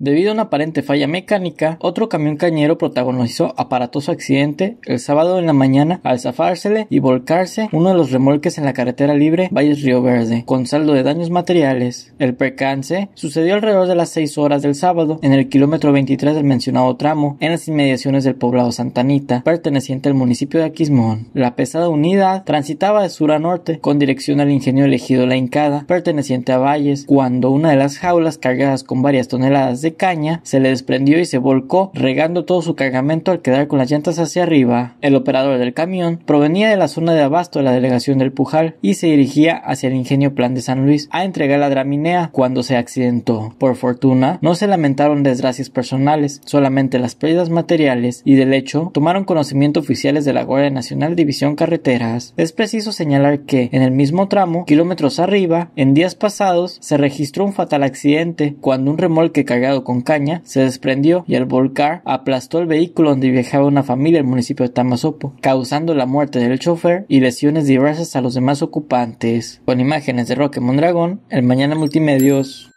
Debido a una aparente falla mecánica, otro camión cañero protagonizó aparatoso accidente el sábado en la mañana al zafársele y volcarse uno de los remolques en la carretera libre Valles Río Verde, con saldo de daños materiales. El percance sucedió alrededor de las 6 horas del sábado en el kilómetro 23 del mencionado tramo, en las inmediaciones del poblado Santanita, perteneciente al municipio de Aquismón. La pesada unidad transitaba de sur a norte con dirección al ingenio elegido La Hincada, perteneciente a Valles, cuando una de las jaulas cargadas con varias toneladas de caña se le desprendió y se volcó, regando todo su cargamento al quedar con las llantas hacia arriba. El operador del camión provenía de la zona de abasto de la delegación del Pujal y se dirigía hacia el ingenio Plan de San Luis a entregar la draminea cuando se accidentó. Por fortuna, no se lamentaron desgracias personales, solamente las pérdidas materiales y del hecho tomaron conocimiento oficiales de la Guardia Nacional División Carreteras. Es preciso señalar que en el mismo tramo, kilómetros arriba, en días pasados, se registró un fatal accidente cuando un remolque cargado con caña, se desprendió y el volcar aplastó el vehículo donde viajaba una familia el municipio de Tamazopo, causando la muerte del chofer y lesiones diversas a los demás ocupantes. Con imágenes de Roque Mondragón, el Mañana Multimedios.